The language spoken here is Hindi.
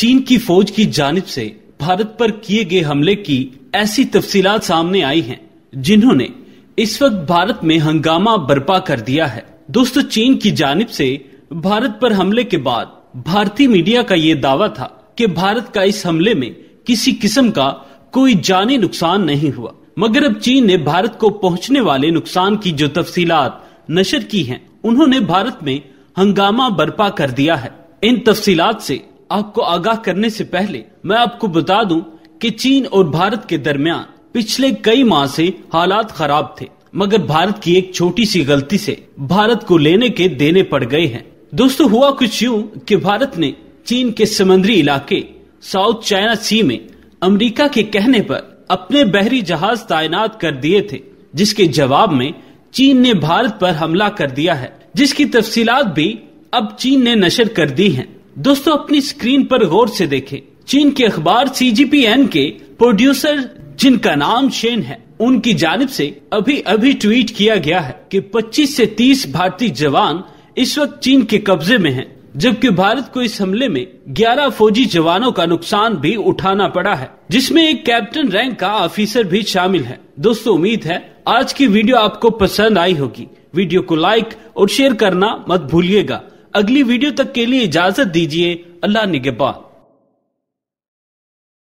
चीन की फौज की जानब से भारत पर किए गए हमले की ऐसी तफसीलात सामने आई हैं जिन्होंने इस वक्त भारत में हंगामा बर्पा कर दिया है दोस्तों चीन की जानब से भारत पर हमले के बाद भारतीय मीडिया का ये दावा था कि भारत का इस हमले में किसी किस्म का कोई जानी नुकसान नहीं हुआ मगर अब चीन ने भारत को पहुंचने वाले नुकसान की जो तफसीलात नशर की हैं उन्होंने भारत में हंगामा बर्पा कर दिया है इन तफसीलात से आपको आगाह करने से पहले मैं आपको बता दूं कि चीन और भारत के दरमियान पिछले कई माह से हालात खराब थे मगर भारत की एक छोटी सी गलती से भारत को लेने के देने पड़ गए हैं दोस्तों हुआ कुछ यूं कि भारत ने चीन के समुद्री इलाके साउथ चाइना सी में अमेरिका के कहने पर अपने बहरी जहाज तैनात कर दिए थे जिसके जवाब में चीन ने भारत पर हमला कर दिया है जिसकी तफसीलात भी अब चीन ने नशर कर दी हैं। दोस्तों अपनी स्क्रीन पर गौर से देखें चीन के अखबार सीजीपीएन के प्रोड्यूसर जिनका नाम शेन है उनकी जानब से अभी अभी ट्वीट किया गया है कि 25 से 30 भारतीय जवान इस वक्त चीन के कब्जे में हैं, जबकि भारत को इस हमले में 11 फौजी जवानों का नुकसान भी उठाना पड़ा है जिसमें एक कैप्टन रैंक का ऑफिसर भी शामिल है दोस्तों उम्मीद है आज की वीडियो आपको पसंद आई होगी वीडियो को लाइक और शेयर करना मत भूलिएगा अगली वीडियो तक के लिए इजाजत दीजिए अल्लाह निगेबान